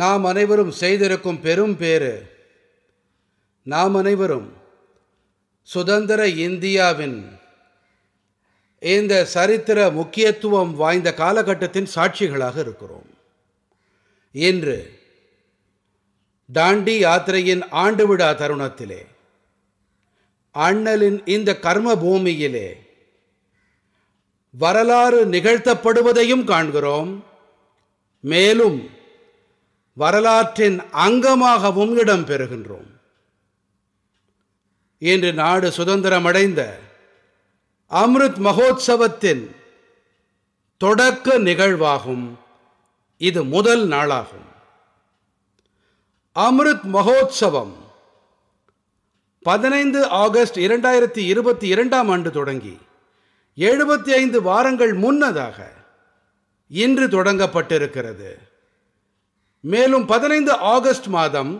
நாம் அனைவரும் செய்திருக்கும் பெரும் பேறு நாம் அனைவரும் சுதந்திர இந்தியாவின் இந்த சரித்திர முக்கியத்துவம் வாய்ந்த காலகட்டத்தின் சாட்சிகளாக இருக்கிறோம் இன்று தாண்டி யாத்திரையின் ஆண்டு விழா தருணத்திலே அண்ணலின் இந்த கர்ம பூமியிலே வரலாறு நிகழ்த்தப்படுவதையும் காண்கிறோம் மேலும் வரலாற்றின் அங்கமாகவும் இடம் பெறுகின்றோம் இன்று நாடு சுதந்திரமடைந்த அமிர்த் மகோத்சவத்தின் தொடக்க நிகழ்வாகும் இது முதல் நாளாகும் அமிர்த் மகோத்சவம் பதினைந்து ஆகஸ்ட் இரண்டாயிரத்தி இருபத்தி இரண்டாம் ஆண்டு தொடங்கி எழுபத்தி ஐந்து வாரங்கள் முன்னதாக இன்று தொடங்கப்பட்டிருக்கிறது மேலும் பதினைந்து ஆகஸ்ட் மாதம்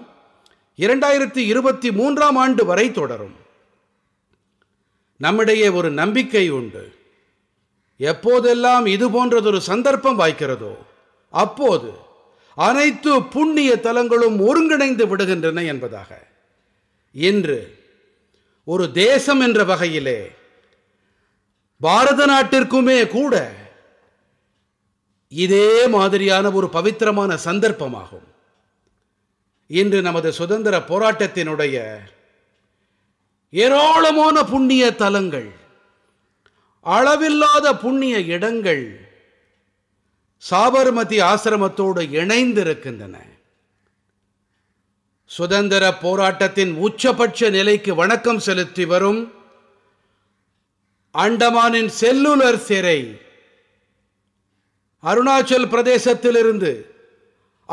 இரண்டாயிரத்தி இருபத்தி மூன்றாம் ஆண்டு வரை தொடரும் நம்மிடையே ஒரு நம்பிக்கை உண்டு எப்போதெல்லாம் இது போன்றதொரு சந்தர்ப்பம் வாய்க்கிறதோ அப்போது அனைத்து புண்ணிய தலங்களும் ஒருங்கிணைந்து விடுகின்றன என்பதாக இன்று ஒரு தேசம் என்ற வகையிலே பாரத நாட்டிற்குமே கூட இதே மாதிரியான ஒரு பவித்திரமான சந்தர்ப்பமாகும் இன்று நமது சுதந்திர போராட்டத்தினுடைய ஏராளமான புண்ணிய தலங்கள் அளவில்லாத புண்ணிய இடங்கள் சாபர்மதி ஆசிரமத்தோடு இணைந்திருக்கின்றன சுதந்திர போராட்டத்தின் உச்சபட்ச நிலைக்கு வணக்கம் செலுத்தி வரும் அண்டமானின் செல்லுலர் சிறை அருணாச்சல் பிரதேசத்திலிருந்து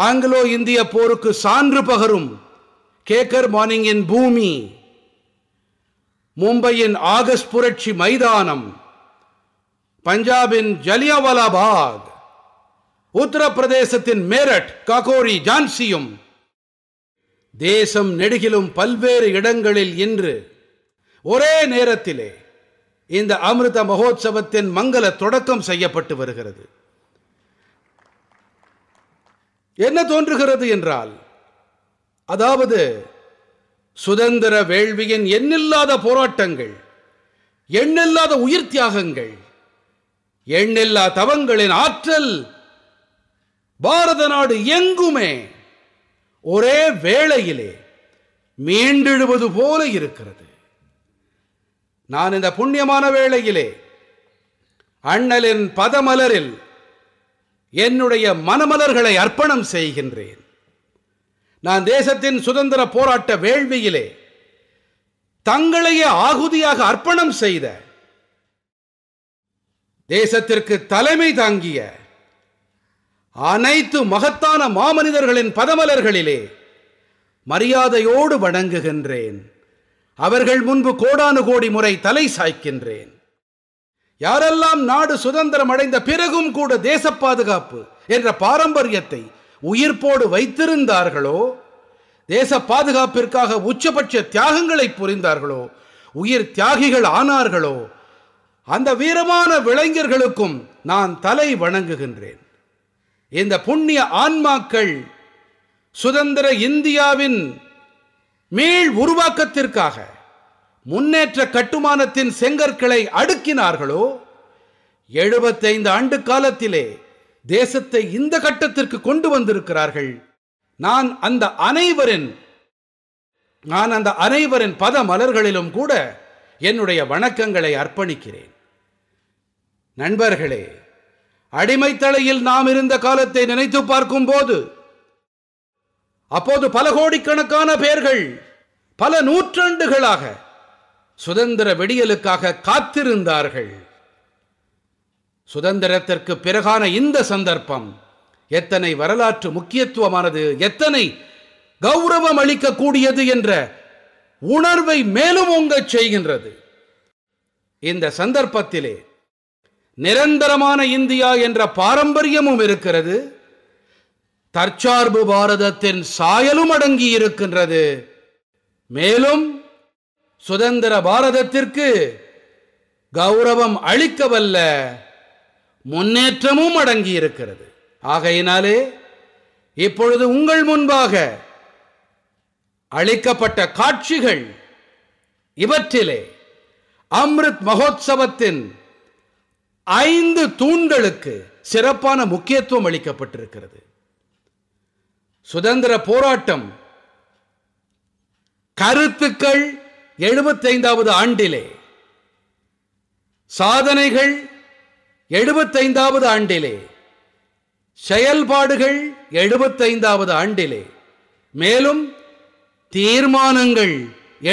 ஆங்கிலோ இந்திய போருக்கு சான்று பகரும் கேக்கர் மார்னிங்கின் பூமி மும்பையின் ஆகஸ்ட் புரட்சி மைதானம் பஞ்சாபின் ஜலியவாலாபாக் உத்தரப்பிரதேசத்தின் மேரட் காகோரி ஜான்சியும் தேசம் நெடுகிலும் பல்வேறு இடங்களில் இன்று ஒரே நேரத்திலே இந்த அமிர்த மகோத்சவத்தின் மங்கள தொடக்கம் செய்யப்பட்டு வருகிறது என்ன தோன்றுகிறது என்றால் அதாவது சுதந்திர வேள்வியின் எண்ணில்லாத போராட்டங்கள் எண்ணில்லாத உயிர் தியாகங்கள் எண்ணில்லா தவங்களின் ஆற்றல் பாரத நாடு எங்குமே ஒரே வேளையிலே மீண்டெழுவது போல இருக்கிறது நான் இந்த புண்ணியமான வேளையிலே அண்ணலின் பதமலரில் என்னுடைய மனமலர்களை அர்ப்பணம் செய்கின்றேன் நான் தேசத்தின் சுதந்திர போராட்ட வேள்வியிலே தங்களையே ஆகுதியாக அர்ப்பணம் செய்த தேசத்திற்கு தலைமை தாங்கிய அனைத்து மகத்தான மாமனிதர்களின் பதமலர்களிலே மரியாதையோடு வணங்குகின்றேன் அவர்கள் முன்பு கோடானு கோடி முறை தலை சாய்க்கின்றேன் யாரெல்லாம் நாடு சுதந்திரம் அடைந்த பிறகும் கூட தேச பாதுகாப்பு என்ற பாரம்பரியத்தை உயிர்ப்போடு வைத்திருந்தார்களோ தேச பாதுகாப்பிற்காக உச்சபட்ச தியாகங்களை புரிந்தார்களோ உயிர் தியாகிகள் ஆனார்களோ அந்த வீரமான விளைஞர்களுக்கும் நான் தலை வணங்குகின்றேன் இந்த புண்ணிய ஆன்மாக்கள் சுதந்திர இந்தியாவின் மீள் உருவாக்கத்திற்காக முன்னேற்ற கட்டுமானத்தின் செங்கற்களை அடுக்கினார்களோ எழுபத்தைந்து ஆண்டு காலத்திலே தேசத்தை இந்த கட்டத்திற்கு கொண்டு வந்திருக்கிறார்கள் நான் அந்த அனைவரின் நான் அந்த அனைவரின் பத மலர்களிலும் கூட என்னுடைய வணக்கங்களை அர்ப்பணிக்கிறேன் நண்பர்களே அடிமைத்தலையில் நாம் இருந்த காலத்தை நினைத்து பார்க்கும் போது அப்போது பல கோடிக்கணக்கான பேர்கள் பல நூற்றாண்டுகளாக சுதந்திர வெடியலுக்காக காத்திருந்தார்கள் சுதந்திரத்திற்கு பிறகான இந்த சந்தர்ப்பம் எத்தனை வரலாற்று முக்கியத்துவமானது எத்தனை கௌரவம் அளிக்கக்கூடியது என்ற உணர்வை மேலும் ஓங்கச் செய்கின்றது இந்த சந்தர்ப்பத்திலே நிரந்தரமான இந்தியா என்ற பாரம்பரியமும் இருக்கிறது தற்சார்பு பாரதத்தின் சாயலும் அடங்கி இருக்கின்றது மேலும் சுதந்திர பாரதத்திற்கு கௌரவம் அளிக்கவல்ல முன்னேற்றமும் அடங்கி இருக்கிறது ஆகையினாலே இப்பொழுது உங்கள் முன்பாக அளிக்கப்பட்ட காட்சிகள் இவற்றிலே அம்ரித் மகோத்சவத்தின் ஐந்து தூண்களுக்கு சிறப்பான முக்கியத்துவம் அளிக்கப்பட்டிருக்கிறது சுதந்திர போராட்டம் கருத்துக்கள் எழுபத்தைந்தாவது ஆண்டிலே சாதனைகள் எழுபத்தைந்தாவது ஆண்டிலே செயல்பாடுகள் எழுபத்தைந்தாவது ஆண்டிலே மேலும் தீர்மானங்கள்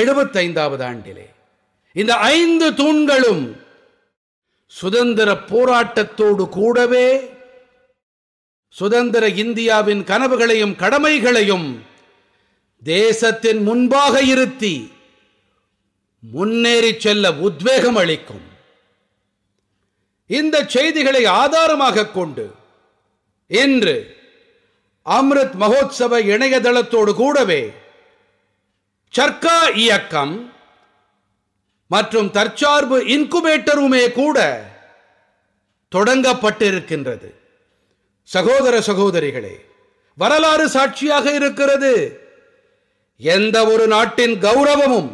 எழுபத்தைந்தாவது ஆண்டிலே இந்த ஐந்து தூண்களும் சுதந்திர போராட்டத்தோடு கூடவே சுதந்திர இந்தியாவின் கனவுகளையும் கடமைகளையும் தேசத்தின் முன்பாக இருத்தி முன்னேறி செல்ல உத்வேகம் அளிக்கும் இந்த செய்திகளை ஆதாரமாக கொண்டு இன்று அம்ருத் மகோத்சவ இணையதளத்தோடு கூடவே சர்க்கா இயக்கம் மற்றும் தற்சார்பு இன்குபேட்டருமே கூட தொடங்கப்பட்டிருக்கின்றது சகோதர சகோதரிகளே வரலாறு சாட்சியாக இருக்கிறது எந்த ஒரு நாட்டின் கௌரவமும்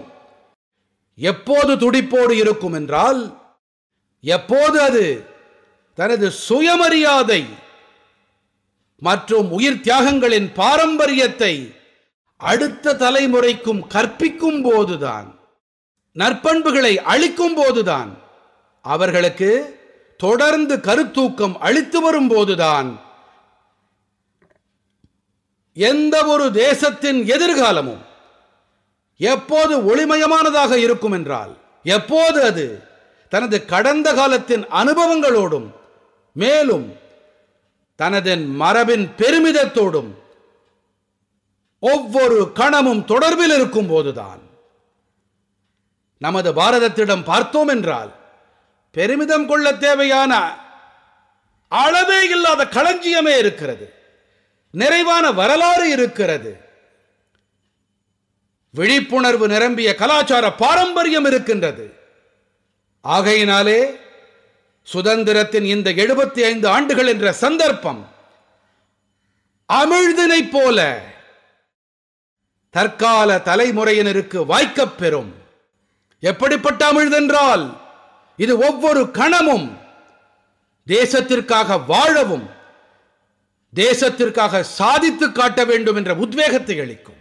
எப்போது துடிப்போடு இருக்கும் என்றால் எப்போது அது தனது சுயமரியாதை மற்றும் உயிர் தியாகங்களின் பாரம்பரியத்தை அடுத்த தலைமுறைக்கும் கற்பிக்கும் போதுதான் நற்பண்புகளை அளிக்கும் போதுதான் அவர்களுக்கு தொடர்ந்து கருத்தூக்கம் அளித்து வரும் போதுதான் எந்த ஒரு தேசத்தின் எதிர்காலமும் எப்போது ஒளிமயமானதாக இருக்கும் என்றால் எப்போது அது தனது கடந்த காலத்தின் அனுபவங்களோடும் மேலும் தனது மரபின் பெருமிதத்தோடும் ஒவ்வொரு கணமும் தொடர்பில் இருக்கும் போதுதான் நமது பாரதத்திடம் பார்த்தோம் என்றால் பெருமிதம் கொள்ள தேவையான அளவே இல்லாத களஞ்சியமே இருக்கிறது நிறைவான வரலாறு இருக்கிறது விழிப்புணர்வு நிரம்பிய கலாச்சார பாரம்பரியம் இருக்கின்றது ஆகையினாலே சுதந்திரத்தின் இந்த எழுபத்தி ஐந்து ஆண்டுகள் என்ற சந்தர்ப்பம் அமிழ்தினை போல தற்கால தலைமுறையினருக்கு வாய்க்கப் பெறும் எப்படிப்பட்ட அமிழ்தென்றால் இது ஒவ்வொரு கணமும் தேசத்திற்காக வாழவும் தேசத்திற்காக சாதித்து காட்ட வேண்டும் என்ற உத்வேகத்தை அளிக்கும்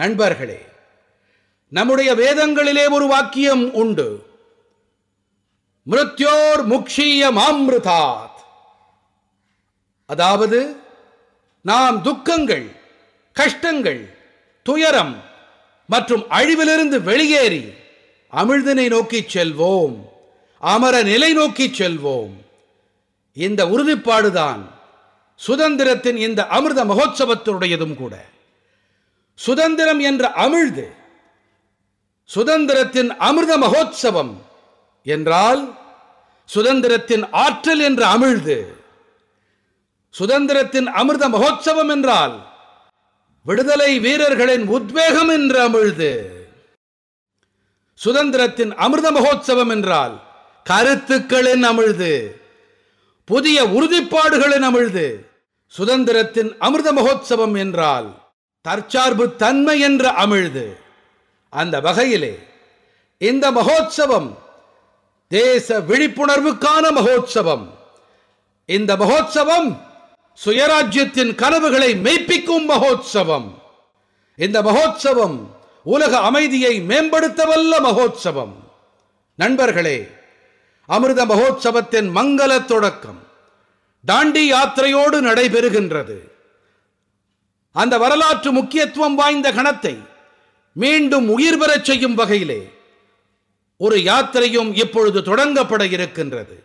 நண்பர்களே நம்முடைய வேதங்களிலே ஒரு வாக்கியம் உண்டு மிருத்யோர் முக்ஷிய மாமிருதாத் அதாவது நாம் துக்கங்கள் கஷ்டங்கள் துயரம் மற்றும் அழிவிலிருந்து வெளியேறி அமிழ்தினை நோக்கி செல்வோம் அமர நிலை நோக்கி செல்வோம் இந்த உறுதிப்பாடுதான் சுதந்திரத்தின் இந்த அமிர்த மகோத்சவத்தினுடையதும் கூட சுதந்திரம் என்ற அமிழ்து சுதந்திரத்தின் அமிர்த மகோத்சவம் என்றால் சுதந்திரத்தின் ஆற்றல் என்ற அமிழ்து சுதந்திரத்தின் அமிர்த மகோத்சவம் என்றால் விடுதலை வீரர்களின் உத்வேகம் என்று அமிழ்து சுதந்திரத்தின் அமிர்த மகோத்சவம் என்றால் கருத்துக்களின் அமிழ்து புதிய உறுதிப்பாடுகளின் அமிழ்து சுதந்திரத்தின் அமிர்த மகோத்சவம் என்றால் தற்சார்பு தன்மை என்று அமிழ்து அந்த வகையிலே இந்த மகோத்சவம் தேச விழிப்புணர்வுக்கான மகோத்சவம் இந்த மகோத்சவம் சுயராஜ்யத்தின் கனவுகளை மெய்ப்பிக்கும் மகோத்சவம் இந்த மகோத்சவம் உலக அமைதியை மேம்படுத்தவல்ல மகோத்சவம் நண்பர்களே அமிர்த மகோத்சவத்தின் மங்கள தொடக்கம் தாண்டி யாத்திரையோடு நடைபெறுகின்றது அந்த வரலாற்று முக்கியத்துவம் வாய்ந்த கணத்தை மீண்டும் உயிர் பெறச் செய்யும் வகையிலே ஒரு யாத்திரையும் இப்பொழுது தொடங்கப்பட இருக்கின்றது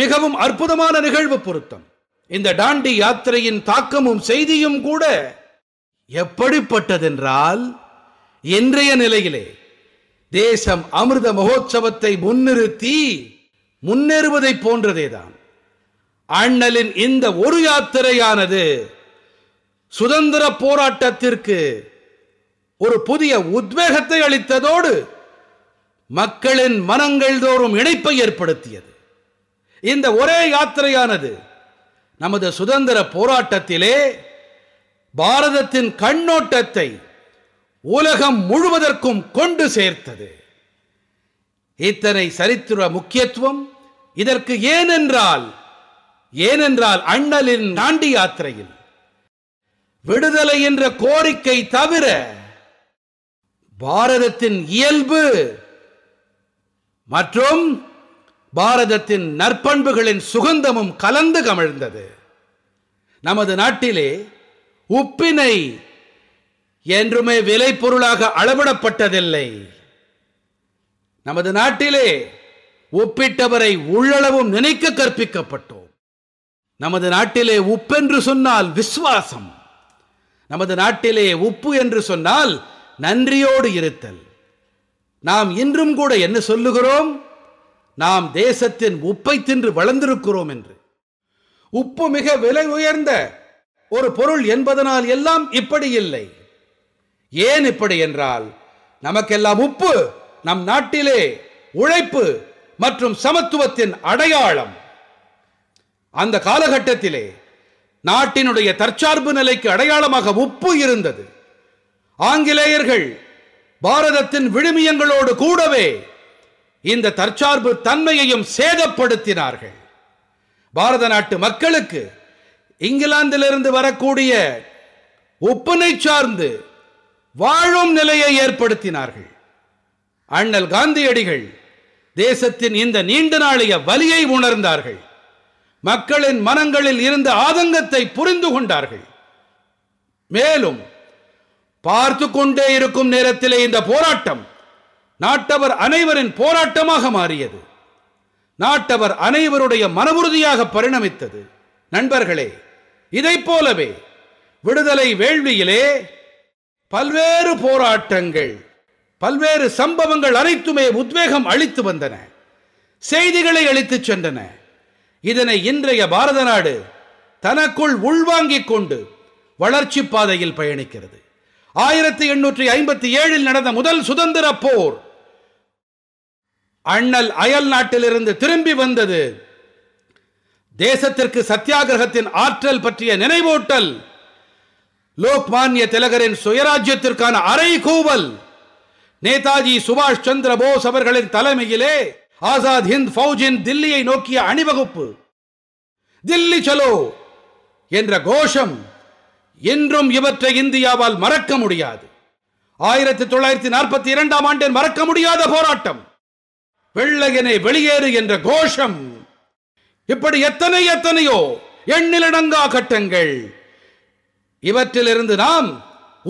மிகவும் அற்புதமான நிகழ்வு பொருத்தம் இந்த டாண்டி யாத்திரையின் தாக்கமும் செய்தியும் கூட எப்படிப்பட்டதென்றால் இன்றைய நிலையிலே தேசம் அமிர்த மகோத்சவத்தை முன்னிறுத்தி முன்னேறுவதை போன்றதேதான் அண்ணலின் இந்த ஒரு யாத்திரையானது சுதந்திர போராட்டத்திற்கு ஒரு புதிய உத்வேகத்தை அளித்ததோடு மக்களின் மனங்கள் தோறும் இணைப்பை ஏற்படுத்தியது இந்த ஒரே யாத்திரையானது நமது சுதந்திர போராட்டத்திலே பாரதத்தின் கண்ணோட்டத்தை உலகம் முழுவதற்கும் கொண்டு சேர்த்தது இத்தனை சரித்திர முக்கியத்துவம் இதற்கு ஏனென்றால் ஏனென்றால் அண்ணலின் நாண்டி யாத்திரையில் விடுதலை என்ற கோரிக்கை தவிர பாரதத்தின் இயல்பு மற்றும் பாரதத்தின் நற்பண்புகளின் சுகந்தமும் கலந்து கமிழ்ந்தது நமது நாட்டிலே உப்பினை என்றுமே விலை பொருளாக அளவிடப்பட்டதில்லை நமது நாட்டிலே ஒப்பிட்டவரை உள்ளளவும் நினைக்க கற்பிக்கப்பட்டோம் நமது நாட்டிலே உப்பென்று சொன்னால் விசுவாசம் நமது நாட்டிலே உப்பு என்று சொன்னால் நன்றியோடு இருத்தல் நாம் இன்றும் கூட என்ன சொல்லுகிறோம் நாம் தேசத்தின் உப்பை தின்று வளர்ந்திருக்கிறோம் என்று உப்பு மிக விலை உயர்ந்த ஒரு பொருள் என்பதனால் எல்லாம் இப்படி இல்லை ஏன் இப்படி என்றால் நமக்கெல்லாம் உப்பு நம் நாட்டிலே உழைப்பு மற்றும் சமத்துவத்தின் அடையாளம் அந்த காலகட்டத்திலே நாட்டினுடைய தற்சார்பு நிலைக்கு அடையாளமாக உப்பு இருந்தது ஆங்கிலேயர்கள் பாரதத்தின் விழுமியங்களோடு கூடவே இந்த தற்சார்பு தன்மையையும் சேதப்படுத்தினார்கள் பாரத நாட்டு மக்களுக்கு இங்கிலாந்திலிருந்து வரக்கூடிய உப்பினை சார்ந்து வாழும் நிலையை ஏற்படுத்தினார்கள் அண்ணல் காந்தியடிகள் தேசத்தின் இந்த நீண்ட நாளைய வலியை உணர்ந்தார்கள் மக்களின் மனங்களில் இருந்த ஆதங்கத்தை புரிந்து கொண்டார்கள் மேலும் பார்த்து கொண்டே இருக்கும் நேரத்திலே இந்த போராட்டம் நாட்டவர் அனைவரின் போராட்டமாக மாறியது நாட்டவர் அனைவருடைய மனவுறுதியாக பரிணமித்தது நண்பர்களே இதை போலவே விடுதலை வேள்வியிலே பல்வேறு போராட்டங்கள் பல்வேறு சம்பவங்கள் அனைத்துமே உத்வேகம் அளித்து வந்தன செய்திகளை அளித்து சென்றன இதனை இன்றைய பாரத நாடு தனக்குள் உள்வாங்கிக் கொண்டு வளர்ச்சி பாதையில் பயணிக்கிறது ஆயிரத்தி எண்ணூற்றி ஐம்பத்தி ஏழில் நடந்த முதல் சுதந்திர போர் அண்ணல் அயல் நாட்டிலிருந்து திரும்பி வந்தது தேசத்திற்கு சத்தியாகிரகத்தின் ஆற்றல் பற்றிய நினைவூட்டல் லோக்மானிய திலகரின் சுயராஜ்யத்திற்கான அரை கூவல் நேதாஜி சுபாஷ் சந்திர போஸ் அவர்களின் தலைமையிலே ஆசாத் ஹிந்த் பௌஜின் தில்லியை நோக்கிய அணிவகுப்பு தில்லி சலோ என்ற கோஷம் என்றும் இவற்றை இந்தியாவால் மறக்க முடியாது ஆயிரத்தி தொள்ளாயிரத்தி நாற்பத்தி இரண்டாம் ஆண்டில் மறக்க முடியாத போராட்டம் வெள்ளையனை வெளியேறு என்ற கோஷம் இப்படி எத்தனை எத்தனையோ எண்ணிலடங்கா கட்டங்கள் இவற்றிலிருந்து நாம்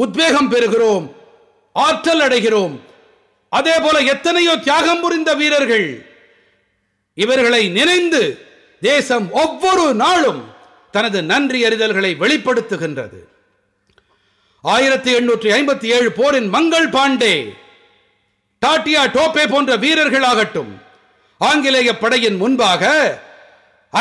உத்வேகம் பெறுகிறோம் ஆற்றல் அடைகிறோம் அதே போல எத்தனையோ தியாகம் புரிந்த வீரர்கள் இவர்களை நினைந்து தேசம் ஒவ்வொரு நாளும் தனது நன்றி அறிதல்களை வெளிப்படுத்துகின்றது ஆயிரத்தி எண்ணூற்றி ஐம்பத்தி ஏழு போரின் மங்கள் பாண்டே டாட்டியா டோப்பே போன்ற வீரர்கள் ஆகட்டும் ஆங்கிலேய படையின் முன்பாக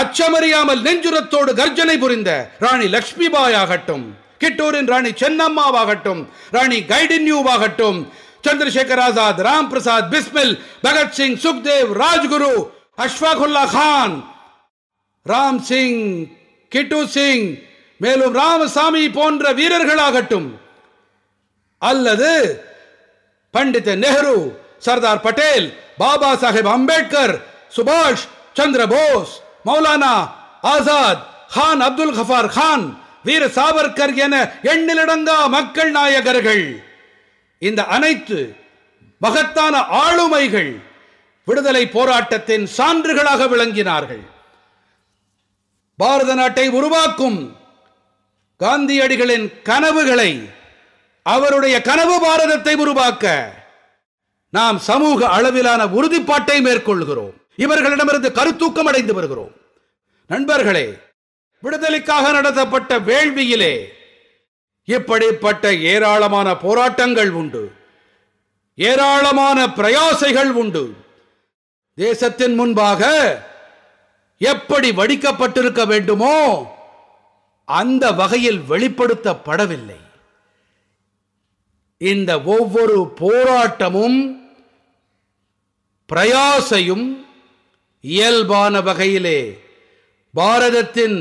அச்சமறியாமல் நெஞ்சுரத்தோடு கர்ஜனை புரிந்த ராணி லக்ஷ்மிபாய் ஆகட்டும் கிட்டூரின் ராணி சென்னம்மாவாகட்டும் ராணி கைடின்யூவாகட்டும் சந்திரசேகர் ஆசாத் ராம் பிரசாத் பிஸ்மில் பகத்சிங் சுக்தேவ் ராஜ்குரு அஷ்வாகுல்லா கான் ராம் சிங் கிட்டு சிங் மேலும் ராமசாமி போன்ற வீரர்களாகட்டும் அல்லது பண்டித நெஹ்ரு சர்தார் பட்டேல் பாபா சாஹேப் அம்பேத்கர் சுபாஷ் சந்திர போஸ் மௌலானா ஆசாத் கான் அப்துல் கஃபார் கான் வீர சாவர்கர் என எண்ணிலடங்கா மக்கள் நாயகர்கள் இந்த அனைத்து மகத்தான ஆளுமைகள் விடுதலை போராட்டத்தின் சான்றுகளாக விளங்கினார்கள் பாரத நாட்டை உருவாக்கும் காந்தியடிகளின் கனவுகளை அவருடைய கனவு பாரதத்தை உருவாக்க நாம் சமூக அளவிலான உறுதிப்பாட்டை மேற்கொள்கிறோம் இவர்களிடமிருந்து கருத்தூக்கம் அடைந்து வருகிறோம் நண்பர்களே விடுதலைக்காக நடத்தப்பட்ட வேள்வியிலே இப்படிப்பட்ட ஏராளமான போராட்டங்கள் உண்டு ஏராளமான பிரயாசைகள் உண்டு தேசத்தின் முன்பாக எப்படி வடிக்கப்பட்டிருக்க வேண்டுமோ அந்த வகையில் வெளிப்படுத்தப்படவில்லை இந்த ஒவ்வொரு போராட்டமும் பிரயாசையும் இயல்பான வகையிலே பாரதத்தின்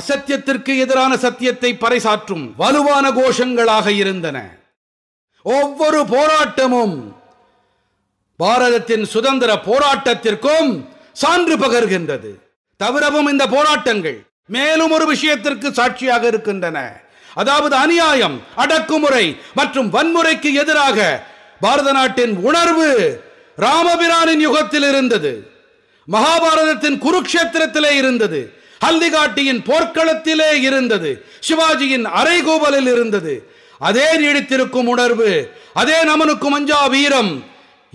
அசத்தியத்திற்கு எதிரான சத்தியத்தை பறைசாற்றும் வலுவான கோஷங்களாக இருந்தன ஒவ்வொரு போராட்டமும் பாரதத்தின் சுதந்திர போராட்டத்திற்கும் சான்று பகர்கின்றது தவிரவும் இந்த போராட்டங்கள் மேலும் ஒரு விஷயத்திற்கு சாட்சியாக இருக்கின்றன அதாவது அநியாயம் அடக்குமுறை மற்றும் வன்முறைக்கு எதிராக பாரத நாட்டின் உணர்வு ராமபிரானின் யுகத்தில் இருந்தது மகாபாரதத்தின் குருக்ஷேத்திரத்திலே இருந்தது ஹல்திகாட்டியின் போர்க்களத்திலே இருந்தது சிவாஜியின் அரைகோவலில் இருந்தது அதே நீடித்திருக்கும் உணர்வு அதே நமனுக்கும் அஞ்சா வீரம்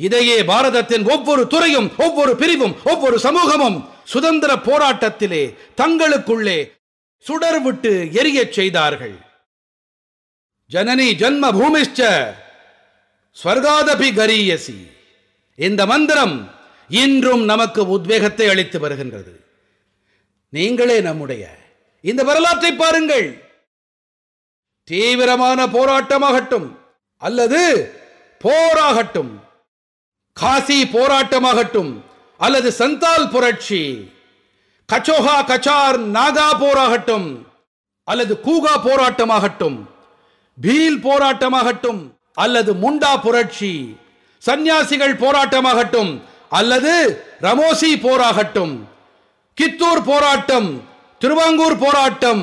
இதையே பாரதத்தின் ஒவ்வொரு துறையும் ஒவ்வொரு பிரிவும் ஒவ்வொரு சமூகமும் சுதந்திர போராட்டத்திலே தங்களுக்குள்ளே சுடர் விட்டு எரிய செய்தார்கள் ஜனனி ஜன்ம பூமிஷ்ட ஸ்வர்காதபி கரியசி இந்த மந்திரம் இன்றும் நமக்கு உத்வேகத்தை அளித்து வருகின்றது நீங்களே நம்முடைய இந்த வரலாற்றை பாருங்கள் தீவிரமான போராட்டமாகட்டும் அல்லது போராகட்டும் காசி போராட்டமாகட்டும் அல்லது சந்தால் புரட்சி கச்சோகா கச்சார் நாகா போராகட்டும் அல்லது கூகா போராட்டமாகட்டும் பீல் போராட்டமாகட்டும் அல்லது முண்டா புரட்சி சந்நியாசிகள் போராட்டமாகட்டும் அல்லது ரமோசி போராகட்டும் கித்தூர் போராட்டம் திருவாங்கூர் போராட்டம்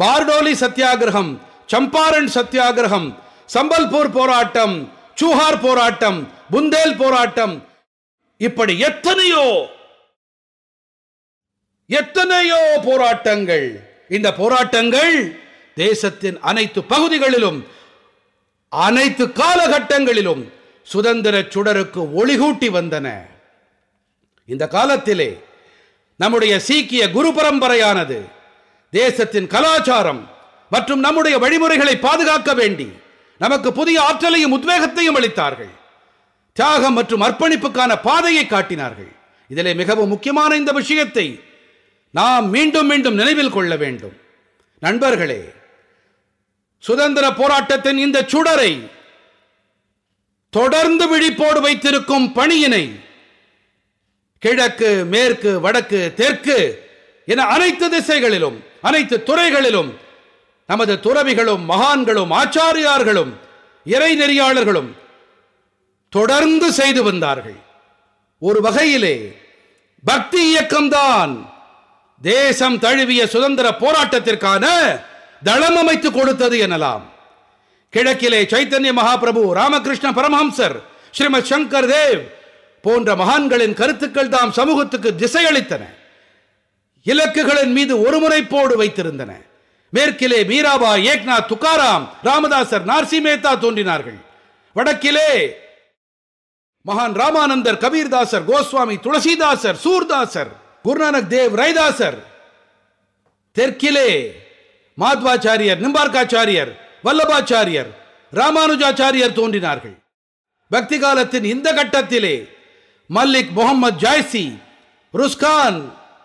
பார்டோலி சத்தியாகிரகம் சம்பாரன் சத்தியாகிரகம் சம்பல்பூர் போராட்டம் சூஹார் போராட்டம் புந்தேல் போராட்டம் இப்படி எத்தனையோ எத்தனையோ போராட்டங்கள் இந்த போராட்டங்கள் தேசத்தின் அனைத்து பகுதிகளிலும் அனைத்து காலகட்டங்களிலும் சுதந்திர சுடருக்கு ஒளிகூட்டி வந்தன இந்த காலத்திலே நம்முடைய சீக்கிய குரு பரம்பரையானது தேசத்தின் கலாச்சாரம் மற்றும் நம்முடைய வழிமுறைகளை பாதுகாக்க வேண்டி நமக்கு புதிய ஆற்றலையும் உத்வேகத்தையும் அளித்தார்கள் தியாகம் மற்றும் அர்ப்பணிப்புக்கான பாதையை காட்டினார்கள் இதிலே மிகவும் முக்கியமான இந்த விஷயத்தை நாம் மீண்டும் மீண்டும் நினைவில் கொள்ள வேண்டும் நண்பர்களே சுதந்திர போராட்டத்தின் இந்த சுடரை தொடர்ந்து விழிப்போடு வைத்திருக்கும் பணியினை கிழக்கு மேற்கு வடக்கு தெற்கு என அனைத்து திசைகளிலும் அனைத்து துறைகளிலும் நமது துறவிகளும் மகான்களும் ஆச்சாரியார்களும் இறை நெறியாளர்களும் தொடர்ந்து செய்து வந்தார்கள் ஒரு வகையிலே பக்தி இயக்கம்தான் தேசம் தழுவிய சுதந்திர போராட்டத்திற்கான தளம் அமைத்து கொடுத்தது எனலாம் கிழக்கிலே சைத்தன்ய மகாபிரபு ராமகிருஷ்ண பரமஹம்சர் ஸ்ரீமத் சங்கர் தேவ் போன்ற மகான்களின் கருத்துக்கள் தாம் சமூகத்துக்கு திசையளித்தன இலக்குகளின் மீது ஒருமுறை போடு வைத்திருந்தன மேற்கிலே மீராபா ஏக்னா துகாராம் ராமதாசர் நார்சி மேத்தா தோன்றினார்கள் வடக்கிலே மகான் ராமானந்தர் கபீர்தாசர் கோஸ்வாமி துளசிதாசர் சூர்தாசர் குருநானக் தேவ் ரைதாசர் தெற்கிலே மாத்வாச்சாரியர் நிம்பார்காச்சாரியர் வல்லபாச்சாரியர் ராமானுஜாச்சாரியர் தோன்றினார்கள் பக்தி காலத்தின் இந்த கட்டத்திலே மல்லிக் முகமது ஜாய்சி ருஸ்கான்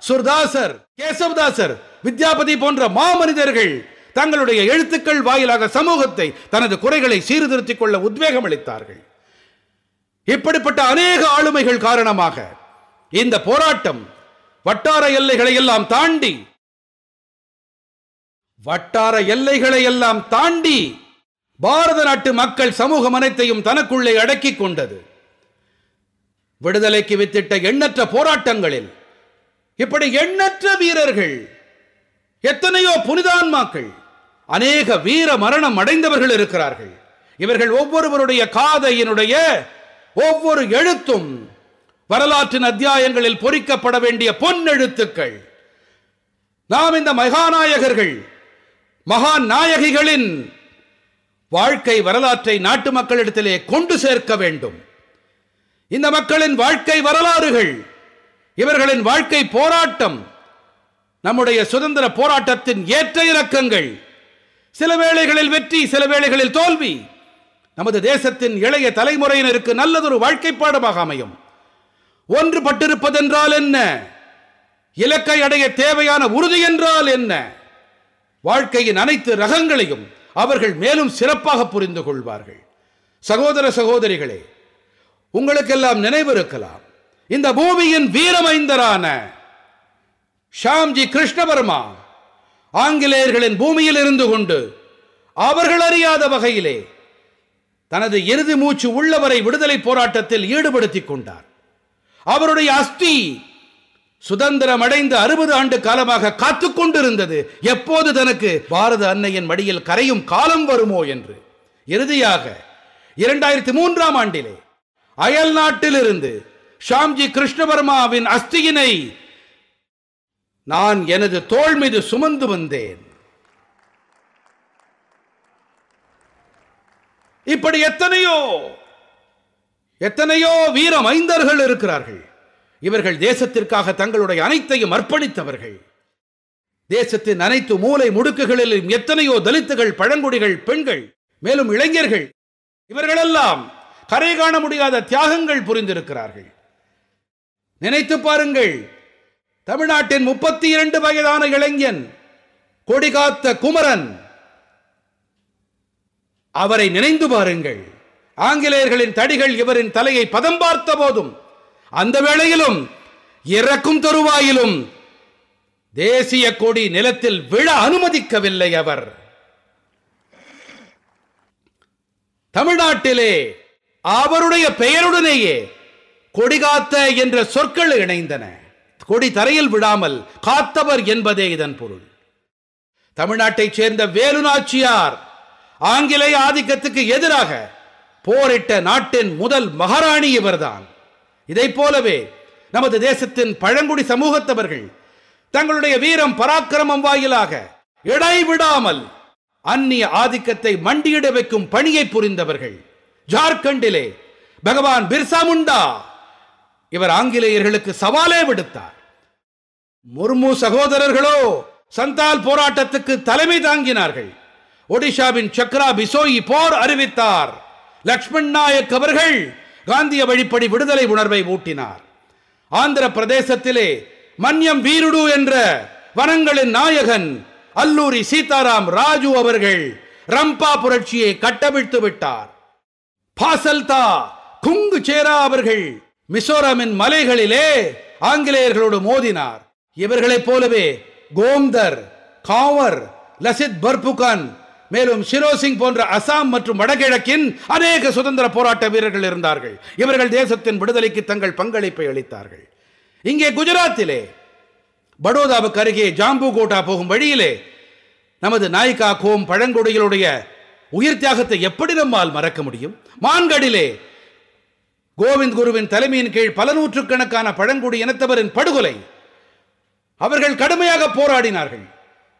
சுர்தாசர் கேசவதாசர் வித்யாபதி போன்ற மாமனிதர்கள் தங்களுடைய எழுத்துக்கள் வாயிலாக சமூகத்தை தனது குறைகளை சீர்திருத்திக் கொள்ள உத்வேகம் அளித்தார்கள் இப்படிப்பட்ட அநேக ஆளுமைகள் காரணமாக இந்த போராட்டம் வட்டார எல்லைகளை எல்லாம் தாண்டி வட்டார எல்லைகளை எல்லாம் தாண்டி பாரத நாட்டு மக்கள் சமூகம் அனைத்தையும் தனக்குள்ளே அடக்கிக் கொண்டது விடுதலைக்கு வித்திட்ட எண்ணற்ற போராட்டங்களில் இப்படி எண்ணற்ற வீரர்கள் எத்தனையோ புனிதான்மாக்கள் அநேக வீர மரணம் அடைந்தவர்கள் இருக்கிறார்கள் இவர்கள் ஒவ்வொருவருடைய காதையினுடைய ஒவ்வொரு எழுத்தும் வரலாற்றின் அத்தியாயங்களில் பொறிக்கப்பட வேண்டிய பொன்னெழுத்துக்கள் நாம் இந்த மகாநாயகர்கள் மகான் நாயகிகளின் வாழ்க்கை வரலாற்றை நாட்டு மக்களிடத்திலே கொண்டு சேர்க்க வேண்டும் இந்த மக்களின் வாழ்க்கை வரலாறுகள் இவர்களின் வாழ்க்கை போராட்டம் நம்முடைய சுதந்திர போராட்டத்தின் ஏற்ற இறக்கங்கள் சில வேளைகளில் வெற்றி சில வேளைகளில் தோல்வி நமது தேசத்தின் இளைய தலைமுறையினருக்கு நல்லதொரு வாழ்க்கை பாடமாக அமையும் ஒன்றுபட்டிருப்பதென்றால் என்ன இலக்கை அடைய தேவையான உறுதி என்றால் என்ன வாழ்க்கையின் அனைத்து ரகங்களையும் அவர்கள் மேலும் சிறப்பாக புரிந்து கொள்வார்கள் சகோதர சகோதரிகளே உங்களுக்கெல்லாம் நினைவிருக்கலாம் இந்த பூமியின் வீரமைந்தரான ஷாம்ஜி கிருஷ்ணவர்மா ஆங்கிலேயர்களின் பூமியில் இருந்து கொண்டு அவர்கள் அறியாத வகையிலே தனது இறுதி மூச்சு உள்ளவரை விடுதலை போராட்டத்தில் ஈடுபடுத்திக் கொண்டார் அவருடைய அஸ்தி சுதந்திரம் அடைந்த அறுபது ஆண்டு காலமாக காத்துக் கொண்டிருந்தது எப்போது தனக்கு பாரத அன்னையின் மடியில் கரையும் காலம் வருமோ என்று இறுதியாக இரண்டாயிரத்தி மூன்றாம் ஆண்டிலே அயல் நாட்டிலிருந்து ஷாம்ஜி கிருஷ்ணவர்மாவின் அஸ்தியினை நான் எனது தோல் மீது சுமந்து வந்தேன் இப்படி எத்தனையோ எத்தனையோ வீர மைந்தர்கள் இருக்கிறார்கள் இவர்கள் தேசத்திற்காக தங்களுடைய அனைத்தையும் அர்ப்பணித்தவர்கள் தேசத்தின் அனைத்து மூலை முடுக்குகளிலும் எத்தனையோ தலித்துகள் பழங்குடிகள் பெண்கள் மேலும் இளைஞர்கள் இவர்களெல்லாம் கரை காண முடியாத தியாகங்கள் புரிந்திருக்கிறார்கள் நினைத்து பாருங்கள் தமிழ்நாட்டின் முப்பத்தி இரண்டு வயதான இளைஞன் கொடி காத்த குமரன் அவரை நினைந்து பாருங்கள் ஆங்கிலேயர்களின் தடிகள் இவரின் தலையை பதம் பார்த்த போதும் அந்த வேளையிலும் இறக்கும் தருவாயிலும் தேசிய கொடி நிலத்தில் விழ அனுமதிக்கவில்லை அவர் தமிழ்நாட்டிலே அவருடைய பெயருடனேயே கொடிகாத்த என்ற சொற்கள் இணைந்தன கொடி தரையில் விடாமல் காத்தவர் என்பதே இதன் பொருள் தமிழ்நாட்டைச் சேர்ந்த வேலுநாச்சியார் ஆங்கிலேய ஆதிக்கத்துக்கு எதிராக போரிட்ட நாட்டின் முதல் மகாராணி இவர்தான் இதை போலவே நமது தேசத்தின் பழங்குடி சமூகத்தவர்கள் தங்களுடைய வீரம் பராக்கிரமம் வாயிலாக இடைவிடாமல் அந்நிய ஆதிக்கத்தை மண்டியிட வைக்கும் பணியை புரிந்தவர்கள் ஜார்க்கண்டிலே பகவான் பிர்சா முண்டா இவர் ஆங்கிலேயர்களுக்கு சவாலே விடுத்தார் முர்மு சகோதரர்களோ சந்தால் போராட்டத்துக்கு தலைமை தாங்கினார்கள் ஒடிஷாவின் சக்ரா பிசோயி போர் அறிவித்தார் லக்ஷ்மண் நாயக் அவர்கள் காந்திய வழிப்படி விடுதலை உணர்வை ஊட்டினார் ஆந்திர பிரதேசத்திலே மன்யம் வீருடு என்ற வனங்களின் நாயகன் அல்லூரி சீதாராம் ராஜு அவர்கள் ரம்பா புரட்சியை கட்டவிழ்த்து விட்டார் பாசல்தா குங்கு சேரா அவர்கள் மிசோரமின் மலைகளிலே ஆங்கிலேயர்களோடு மோதினார் இவர்களைப் போலவே கோம்தர் காவர் லசித் பர்புகான் மேலும் சிரோசிங் போன்ற அசாம் மற்றும் வடகிழக்கின் அநேக சுதந்திர போராட்ட வீரர்கள் இருந்தார்கள் இவர்கள் தேசத்தின் விடுதலைக்கு தங்கள் பங்களிப்பை அளித்தார்கள் இங்கே குஜராத்திலே படோதாவுக்கு அருகே ஜாம்பு கோட்டா போகும் வழியிலே நமது நாய்கா கோம் பழங்குடிகளுடைய உயிர் தியாகத்தை எப்படி நம்மால் மறக்க முடியும் மான்கடிலே கோவிந்த் குருவின் தலைமையின் கீழ் பல நூற்றுக்கணக்கான பழங்குடி இனத்தவரின் படுகொலை அவர்கள் கடுமையாக போராடினார்கள்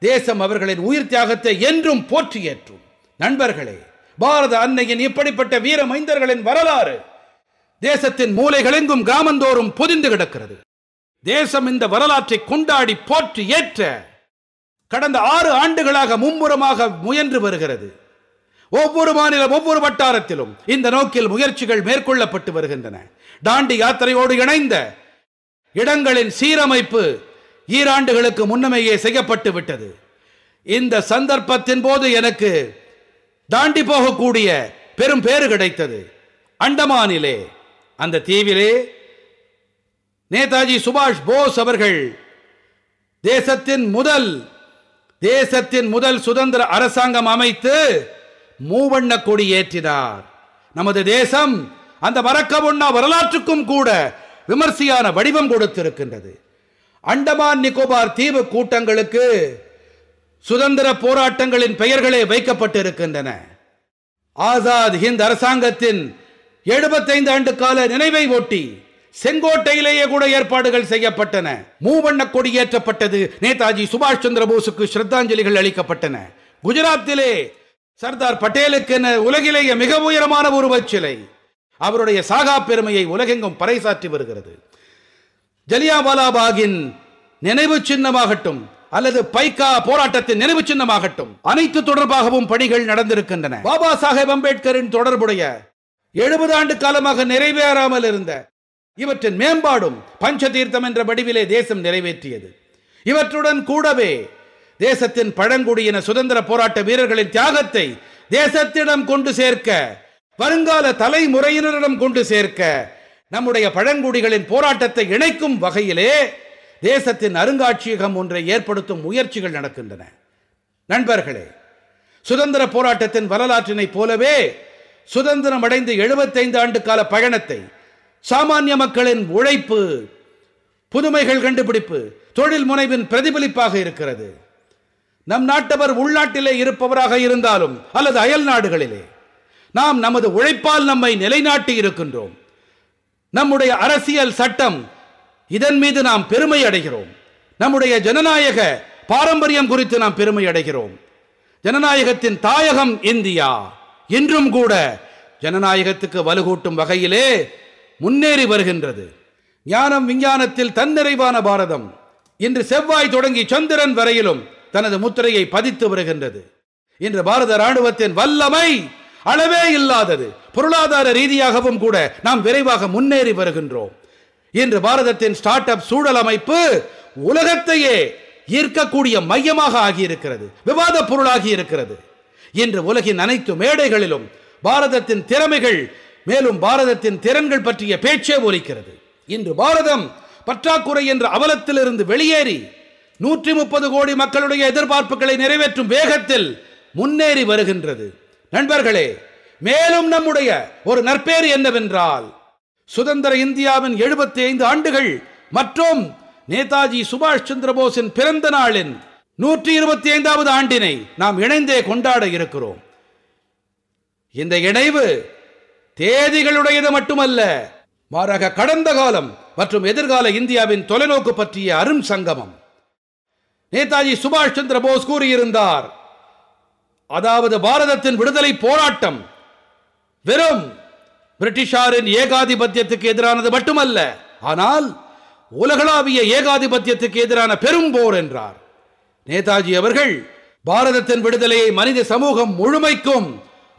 தேசம் அவர்களின் உயிர் தியாகத்தை என்றும் போற்றி ஏற்றும் நண்பர்களே பாரத அன்னையின் இப்படிப்பட்ட வீர மைந்தர்களின் வரலாறு தேசத்தின் மூலைகளெங்கும் கிராமந்தோறும் பொதிந்து கிடக்கிறது தேசம் இந்த வரலாற்றை கொண்டாடி போற்றி ஏற்ற கடந்த ஆறு ஆண்டுகளாக மும்முரமாக முயன்று வருகிறது ஒவ்வொரு மாநிலம் ஒவ்வொரு வட்டாரத்திலும் இந்த நோக்கில் முயற்சிகள் மேற்கொள்ளப்பட்டு வருகின்றன தாண்டி யாத்திரையோடு இணைந்த இடங்களின் சீரமைப்பு ஈராண்டுகளுக்கு முன்னமேயே செய்யப்பட்டு விட்டது இந்த சந்தர்ப்பத்தின் போது எனக்கு தாண்டி போகக்கூடிய பெரும் பேறு கிடைத்தது அண்டமானிலே அந்த தீவிலே நேதாஜி சுபாஷ் போஸ் அவர்கள் தேசத்தின் முதல் தேசத்தின் முதல் சுதந்திர அரசாங்கம் அமைத்து மூவண்ண கொடி ஏற்றினார் நமது தேசம் அந்த மறக்கவுண்ணா வரலாற்றுக்கும் கூட விமர்சையான வடிவம் கொடுத்திருக்கின்றது அண்டமான் நிக்கோபார் தீவு கூட்டங்களுக்கு சுதந்திர போராட்டங்களின் பெயர்களே வைக்கப்பட்டிருக்கின்றன ஆசாத் ஹிந்த் அரசாங்கத்தின் எழுபத்தைந்து ஆண்டு கால நினைவை ஒட்டி செங்கோட்டையிலேயே கூட ஏற்பாடுகள் செய்யப்பட்டன மூவண்ண கொடி ஏற்றப்பட்டது நேதாஜி சுபாஷ் சந்திர போஸுக்கு ஸ்ரத்தாஞ்சலிகள் அளிக்கப்பட்டன குஜராத்திலே சர்தார் பட்டேலுக்கு உலகிலேயே மிக உயரமான உருவச் சிலை அவருடைய சாகா பெருமையை உலகெங்கும் பறைசாற்றி வருகிறது பாகின் நினைவு சின்னமாகட்டும் அல்லது பைக்கா போராட்டத்தின் நினைவு சின்னமாகட்டும் அனைத்து தொடர்பாகவும் பணிகள் நடந்திருக்கின்றன பாபா சாஹேப் அம்பேத்கரின் தொடர்புடைய எழுபது ஆண்டு காலமாக நிறைவேறாமல் இருந்த இவற்றின் மேம்பாடும் பஞ்ச தீர்த்தம் என்ற வடிவிலே தேசம் நிறைவேற்றியது இவற்றுடன் கூடவே தேசத்தின் பழங்குடியின சுதந்திர போராட்ட வீரர்களின் தியாகத்தை தேசத்திடம் கொண்டு சேர்க்க வருங்கால தலைமுறையினரிடம் கொண்டு சேர்க்க நம்முடைய பழங்குடிகளின் போராட்டத்தை இணைக்கும் வகையிலே தேசத்தின் அருங்காட்சியகம் ஒன்றை ஏற்படுத்தும் முயற்சிகள் நடக்கின்றன நண்பர்களே சுதந்திர போராட்டத்தின் வரலாற்றினைப் போலவே சுதந்திரம் அடைந்து எழுபத்தைந்து ஆண்டு கால பயணத்தை சாமானிய மக்களின் உழைப்பு புதுமைகள் கண்டுபிடிப்பு தொழில் முனைவின் பிரதிபலிப்பாக இருக்கிறது நம் நாட்டவர் உள்நாட்டிலே இருப்பவராக இருந்தாலும் அல்லது அயல் நாடுகளிலே நாம் நமது உழைப்பால் நம்மை நிலைநாட்டி இருக்கின்றோம் நம்முடைய அரசியல் சட்டம் இதன் மீது நாம் பெருமை அடைகிறோம் நம்முடைய ஜனநாயக பாரம்பரியம் குறித்து நாம் பெருமை அடைகிறோம் ஜனநாயகத்தின் தாயகம் இந்தியா இன்றும் கூட ஜனநாயகத்துக்கு வலுகூட்டும் வகையிலே முன்னேறி வருகின்றது ஞானம் விஞ்ஞானத்தில் தன்னிறைவான பாரதம் இன்று செவ்வாய் தொடங்கி சந்திரன் வரையிலும் தனது முத்திரையை பதித்து வருகின்றது இன்று பாரத ராணுவத்தின் வல்லமை அளவே இல்லாதது பொருளாதார ரீதியாகவும் கூட நாம் விரைவாக முன்னேறி வருகின்றோம் இன்று பாரதத்தின் ஸ்டார்ட் அப் சூழல் அமைப்பு உலகத்தையே ஈர்க்கக்கூடிய மையமாக ஆகியிருக்கிறது விவாத பொருளாகி இருக்கிறது இன்று உலகின் அனைத்து மேடைகளிலும் பாரதத்தின் திறமைகள் மேலும் பாரதத்தின் திறன்கள் பற்றிய பேச்சே ஒலிக்கிறது இன்று பாரதம் பற்றாக்குறை என்ற அவலத்திலிருந்து வெளியேறி நூற்றி முப்பது கோடி மக்களுடைய எதிர்பார்ப்புகளை நிறைவேற்றும் வேகத்தில் முன்னேறி வருகின்றது நண்பர்களே மேலும் நம்முடைய ஒரு நற்பேறு என்னவென்றால் சுதந்திர இந்தியாவின் எழுபத்தி ஐந்து ஆண்டுகள் மற்றும் நேதாஜி சுபாஷ் சந்திரபோஸின் பிறந்த நாளின் நூற்றி இருபத்தி ஐந்தாவது ஆண்டினை நாம் இணைந்தே கொண்டாட இருக்கிறோம் இந்த இணைவு தேதிகளுடையது மட்டுமல்ல மாறாக கடந்த காலம் மற்றும் எதிர்கால இந்தியாவின் தொலைநோக்கு பற்றிய அரும் சங்கமம் நேதாஜி சுபாஷ் சந்திர போஸ் கூறியிருந்தார் அதாவது பாரதத்தின் விடுதலை போராட்டம் வெறும் பிரிட்டிஷாரின் ஏகாதிபத்தியத்துக்கு எதிரானது மட்டுமல்ல ஆனால் உலகளாவிய ஏகாதிபத்தியத்துக்கு எதிரான பெரும் போர் என்றார் நேதாஜி அவர்கள் பாரதத்தின் விடுதலையை மனித சமூகம் முழுமைக்கும்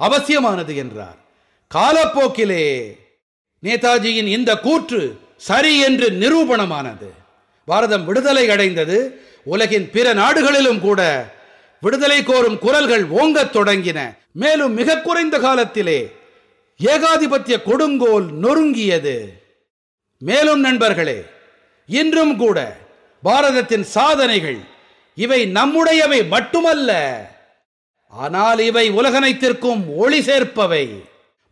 அவசியமானது என்றார் காலப்போக்கிலே நேதாஜியின் இந்த கூற்று சரி என்று நிரூபணமானது பாரதம் விடுதலை அடைந்தது உலகின் பிற நாடுகளிலும் கூட விடுதலை கோரும் குரல்கள் ஓங்கத் தொடங்கின மேலும் மிக குறைந்த காலத்திலே ஏகாதிபத்திய கொடுங்கோல் நொறுங்கியது மேலும் நண்பர்களே இன்றும் கூட பாரதத்தின் சாதனைகள் இவை நம்முடையவை மட்டுமல்ல ஆனால் இவை உலகனைத்திற்கும் ஒளி சேர்ப்பவை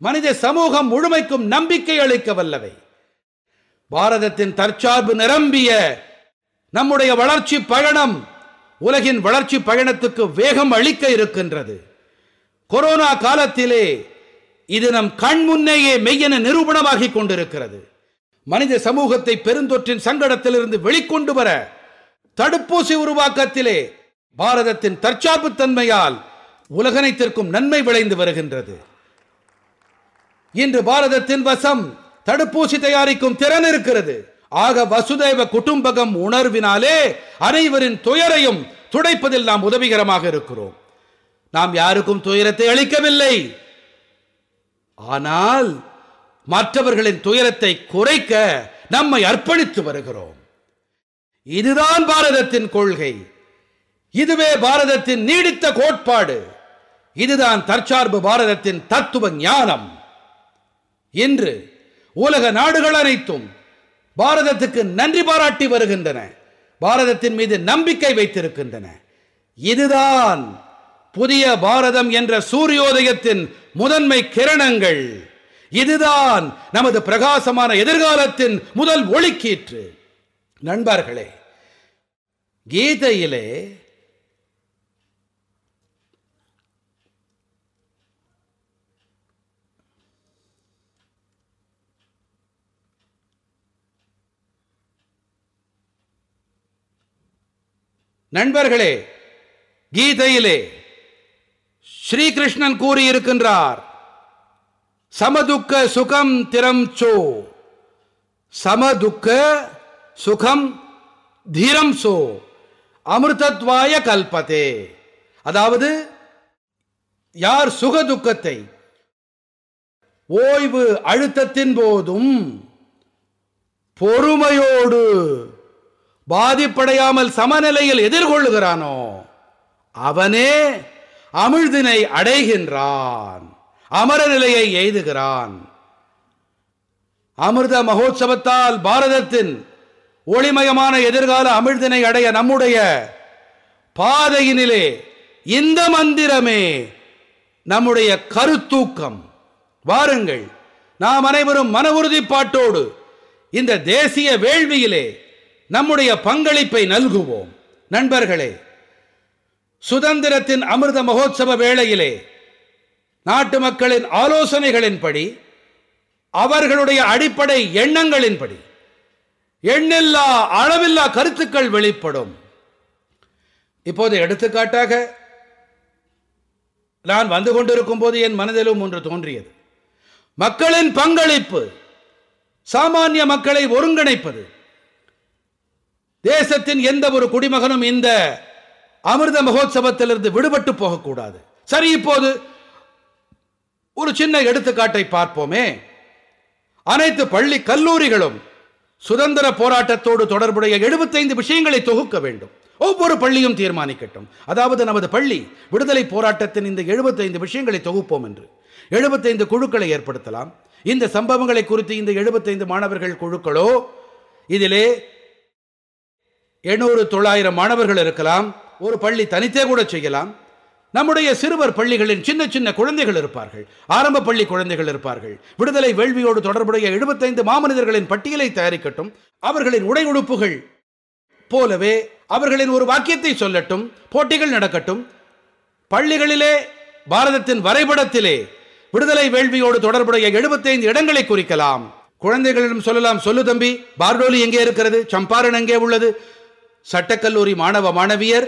மனித சமூகம் முழுமைக்கும் நம்பிக்கை அளிக்க வல்லவை பாரதத்தின் தற்சார்பு நிரம்பிய நம்முடைய வளர்ச்சி பயணம் உலகின் வளர்ச்சி பயணத்துக்கு வேகம் அளிக்க இருக்கின்றது கொரோனா காலத்திலே இது நம் கண் முன்னேயே மெய்யென நிரூபணமாகிக் கொண்டிருக்கிறது மனித சமூகத்தை பெருந்தொற்றின் சங்கடத்திலிருந்து வெளிக்கொண்டு வர தடுப்பூசி உருவாக்கத்திலே பாரதத்தின் தற்சாப்பு தன்மையால் உலகனைத்திற்கும் நன்மை விளைந்து வருகின்றது இன்று பாரதத்தின் வசம் தடுப்பூசி தயாரிக்கும் திறன் இருக்கிறது ஆக வசுதேவ குடும்பகம் உணர்வினாலே அனைவரின் துயரையும் துடைப்பதில் நாம் உதவிகரமாக இருக்கிறோம் நாம் யாருக்கும் துயரத்தை அளிக்கவில்லை ஆனால் மற்றவர்களின் துயரத்தை குறைக்க நம்மை அர்ப்பணித்து வருகிறோம் இதுதான் பாரதத்தின் கொள்கை இதுவே பாரதத்தின் நீடித்த கோட்பாடு இதுதான் தற்சார்பு பாரதத்தின் தத்துவ ஞானம் இன்று உலக நாடுகள் அனைத்தும் பாரதத்துக்கு நன்றி பாராட்டி வருகின்றன பாரதத்தின் மீது நம்பிக்கை வைத்திருக்கின்றன இதுதான் புதிய பாரதம் என்ற சூரியோதயத்தின் முதன்மை கிரணங்கள் இதுதான் நமது பிரகாசமான எதிர்காலத்தின் முதல் ஒளிக்கீற்று நண்பர்களே கீதையிலே நண்பர்களே கீதையிலே ஸ்ரீகிருஷ்ணன் கூறியிருக்கின்றார் சமதுக்க சுகம் திறம் சோ சமதுக்க சுகம் தீரம் சோ அமிர்தத்வாய கல்பதே அதாவது யார் சுக துக்கத்தை ஓய்வு அழுத்தத்தின் போதும் பொறுமையோடு பாதிப்படையாமல் சமநிலையில் எதிர்கொள்ளுகிறானோ அவனே அமிழ்தினை அடைகின்றான் அமர நிலையை எய்துகிறான் அமிர்த மகோத்சவத்தால் பாரதத்தின் ஒளிமயமான எதிர்கால அமிழ்தினை அடைய நம்முடைய பாதையினிலே இந்த மந்திரமே நம்முடைய கருத்தூக்கம் வாருங்கள் நாம் அனைவரும் மன உறுதிப்பாட்டோடு இந்த தேசிய வேள்வியிலே நம்முடைய பங்களிப்பை நல்குவோம் நண்பர்களே சுதந்திரத்தின் அமிர்த மகோத்சவ வேளையிலே நாட்டு மக்களின் ஆலோசனைகளின்படி அவர்களுடைய அடிப்படை எண்ணங்களின்படி எண்ணில்லா அளவில்லா கருத்துக்கள் வெளிப்படும் இப்போது எடுத்துக்காட்டாக நான் வந்து கொண்டிருக்கும் போது என் மனதிலும் ஒன்று தோன்றியது மக்களின் பங்களிப்பு சாமானிய மக்களை ஒருங்கிணைப்பது தேசத்தின் எந்த ஒரு குடிமகனும் இந்த அமிர்த மகோத்சவத்திலிருந்து விடுபட்டு போகக்கூடாது சரி இப்போது ஒரு சின்ன எடுத்துக்காட்டை பார்ப்போமே அனைத்து பள்ளி கல்லூரிகளும் சுதந்திர போராட்டத்தோடு தொடர்புடைய எழுபத்தைந்து விஷயங்களை தொகுக்க வேண்டும் ஒவ்வொரு பள்ளியும் தீர்மானிக்கட்டும் அதாவது நமது பள்ளி விடுதலை போராட்டத்தின் இந்த எழுபத்தைந்து விஷயங்களை தொகுப்போம் என்று எழுபத்தைந்து குழுக்களை ஏற்படுத்தலாம் இந்த சம்பவங்களை குறித்து இந்த எழுபத்தைந்து மாணவர்கள் குழுக்களோ இதிலே எண்ணூறு தொள்ளாயிரம் மாணவர்கள் இருக்கலாம் ஒரு பள்ளி தனித்தே கூட செய்யலாம் நம்முடைய சிறுவர் பள்ளிகளின் சின்ன சின்ன குழந்தைகள் இருப்பார்கள் ஆரம்ப பள்ளி குழந்தைகள் இருப்பார்கள் விடுதலை வேள்வியோடு தொடர்புடைய எழுபத்தைந்து மாமனிதர்களின் பட்டியலை தயாரிக்கட்டும் அவர்களின் உடை உடுப்புகள் போலவே அவர்களின் ஒரு வாக்கியத்தை சொல்லட்டும் போட்டிகள் நடக்கட்டும் பள்ளிகளிலே பாரதத்தின் வரைபடத்திலே விடுதலை வேள்வியோடு தொடர்புடைய எழுபத்தைந்து இடங்களை குறிக்கலாம் குழந்தைகளிடம் சொல்லலாம் சொல்லு தம்பி பார்டோலி எங்கே இருக்கிறது சம்பாரன் எங்கே உள்ளது சட்டக்கல்லூரி மாணவ மாணவியர்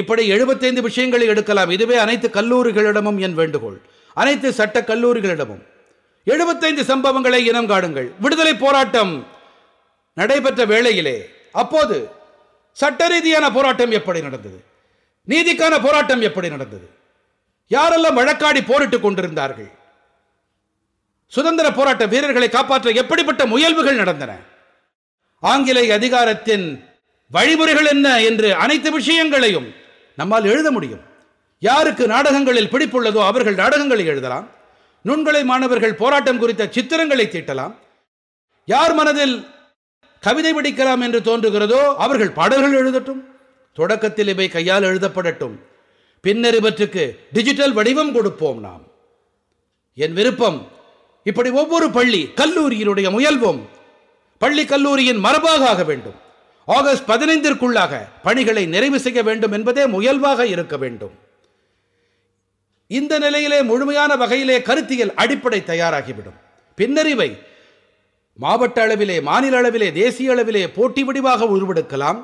இப்படி எழுபத்தைந்து விஷயங்களை எடுக்கலாம் இதுவே அனைத்து கல்லூரிகளிடமும் என் வேண்டுகோள் அனைத்து சட்ட கல்லூரிகளிடமும் எழுபத்தைந்து சம்பவங்களை இனம் காடுங்கள் விடுதலை போராட்டம் நடைபெற்ற வேளையிலே அப்போது சட்ட ரீதியான போராட்டம் எப்படி நடந்தது நீதிக்கான போராட்டம் எப்படி நடந்தது யாரெல்லாம் வழக்காடி போரிட்டுக் கொண்டிருந்தார்கள் சுதந்திர போராட்ட வீரர்களை காப்பாற்ற எப்படிப்பட்ட முயல்வுகள் நடந்தன ஆங்கிலேய அதிகாரத்தின் வழிமுறைகள் என்ன என்று அனைத்து விஷயங்களையும் நம்மால் எழுத முடியும் யாருக்கு நாடகங்களில் பிடிப்புள்ளதோ அவர்கள் நாடகங்களை எழுதலாம் நுண்கலை மாணவர்கள் போராட்டம் குறித்த சித்திரங்களை தீட்டலாம் யார் மனதில் கவிதை படிக்கலாம் என்று தோன்றுகிறதோ அவர்கள் பாடல்கள் எழுதட்டும் தொடக்கத்தில் இவை கையால் எழுதப்படட்டும் பின்னர் இவற்றுக்கு டிஜிட்டல் வடிவம் கொடுப்போம் நாம் என் விருப்பம் இப்படி ஒவ்வொரு பள்ளி கல்லூரியினுடைய முயல்வும் பள்ளி கல்லூரியின் மரபாக ஆக வேண்டும் ஆகஸ்ட் பதினைந்திற்குள்ளாக பணிகளை நிறைவு செய்ய வேண்டும் என்பதே முயல்வாக இருக்க வேண்டும் இந்த நிலையிலே முழுமையான வகையிலே கருத்தியல் அடிப்படை தயாராகிவிடும் பின்னறிவை மாவட்ட அளவிலே மாநில அளவிலே தேசிய அளவிலே போட்டி வடிவாக உருவெடுக்கலாம்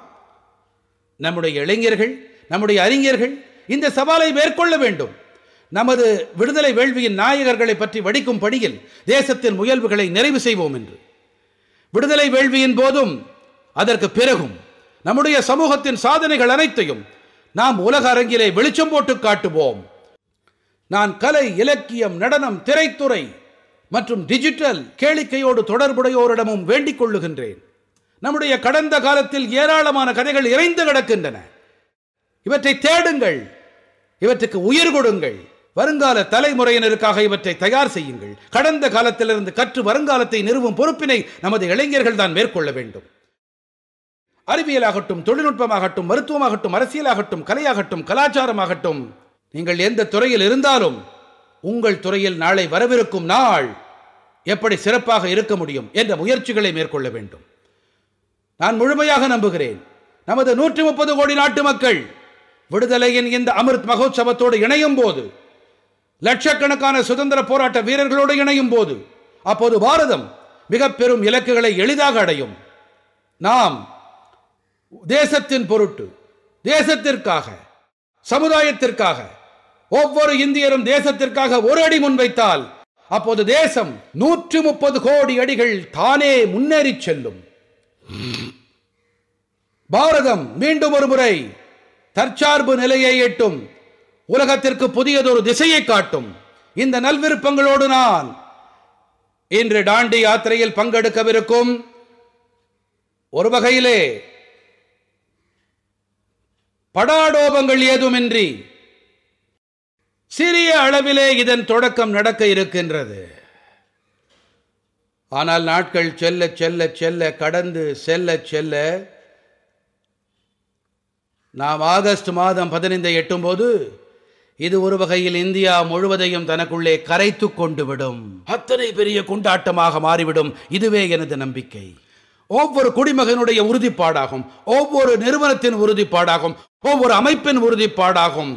நம்முடைய இளைஞர்கள் நம்முடைய அறிஞர்கள் இந்த சவாலை மேற்கொள்ள வேண்டும் நமது விடுதலை வேள்வியின் நாயகர்களை பற்றி வடிக்கும் பணியில் தேசத்தின் முயல்வுகளை நிறைவு செய்வோம் என்று விடுதலை வேள்வியின் போதும் அதற்கு பிறகும் நம்முடைய சமூகத்தின் சாதனைகள் அனைத்தையும் நாம் உலக அரங்கிலே வெளிச்சம் போட்டு காட்டுவோம் நான் கலை இலக்கியம் நடனம் திரைத்துறை மற்றும் டிஜிட்டல் கேளிக்கையோடு தொடர்புடையோரிடமும் வேண்டிக் கொள்ளுகின்றேன் நம்முடைய கடந்த காலத்தில் ஏராளமான கதைகள் இறைந்து கிடக்கின்றன இவற்றை தேடுங்கள் இவற்றுக்கு உயிர் கொடுங்கள் வருங்கால தலைமுறையினருக்காக இவற்றை தயார் செய்யுங்கள் கடந்த காலத்திலிருந்து கற்று வருங்காலத்தை நிறுவும் பொறுப்பினை நமது இளைஞர்கள் தான் மேற்கொள்ள வேண்டும் அறிவியலாகட்டும் தொழில்நுட்பமாகட்டும் மருத்துவமாகட்டும் அரசியலாகட்டும் கலையாகட்டும் கலாச்சாரமாகட்டும் நீங்கள் எந்த துறையில் இருந்தாலும் உங்கள் துறையில் நாளை வரவிருக்கும் நாள் எப்படி சிறப்பாக இருக்க முடியும் என்ற முயற்சிகளை மேற்கொள்ள வேண்டும் நான் முழுமையாக நம்புகிறேன் நமது நூற்றி முப்பது கோடி நாட்டு மக்கள் விடுதலையின் இந்த அமிர்த் மகோத்சவத்தோடு இணையும் போது லட்சக்கணக்கான சுதந்திர போராட்ட வீரர்களோடு இணையும் போது அப்போது பாரதம் மிக பெரும் இலக்குகளை எளிதாக அடையும் நாம் தேசத்தின் பொருட்டு தேசத்திற்காக சமுதாயத்திற்காக ஒவ்வொரு இந்தியரும் தேசத்திற்காக ஒரு அடி முன்வைத்தால் அப்போது தேசம் நூற்றி முப்பது கோடி அடிகள் தானே முன்னேறி செல்லும் பாரதம் மீண்டும் ஒரு முறை தற்சார்பு நிலையை எட்டும் உலகத்திற்கு புதியதொரு திசையை காட்டும் இந்த நல்விருப்பங்களோடு நான் இன்று டாண்டி யாத்திரையில் பங்கெடுக்கவிருக்கும் ஒரு வகையிலே படாடோபங்கள் ஏதுமின்றி சிறிய அளவிலே இதன் தொடக்கம் நடக்க இருக்கின்றது ஆனால் நாட்கள் செல்ல செல்ல செல்ல கடந்து செல்ல செல்ல நாம் ஆகஸ்ட் மாதம் பதினைந்தை எட்டும்போது இது ஒரு வகையில் இந்தியா முழுவதையும் தனக்குள்ளே கரைத்து கொண்டு விடும் அத்தனை பெரிய கொண்டாட்டமாக மாறிவிடும் இதுவே எனது நம்பிக்கை ஒவ்வொரு குடிமகனுடைய உறுதிப்பாடாகும் ஒவ்வொரு நிறுவனத்தின் உறுதிப்பாடாகும் ஒவ்வொரு அமைப்பின் உறுதிப்பாடாகும்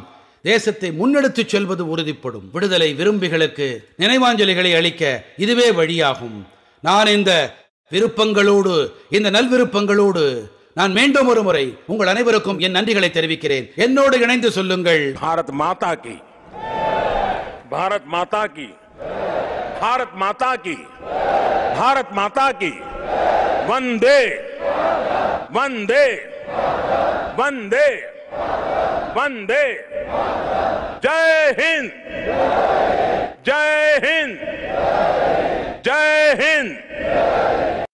தேசத்தை முன்னெடுத்து செல்வது உறுதிப்படும் விடுதலை விரும்பிகளுக்கு நினைவாஞ்சலிகளை அளிக்க இதுவே வழியாகும் நான் இந்த விருப்பங்களோடு இந்த நல்விருப்பங்களோடு நான் மீண்டும் ஒரு முறை உங்கள் அனைவருக்கும் என் நன்றிகளை தெரிவிக்கிறேன் என்னோடு இணைந்து சொல்லுங்கள் பாரத் மாதா கி பாரத் மாதா கி भारत माता की भारत माता की वंदे वंदे वंदे वंदे जय हिंद जय हिंद जय हिंद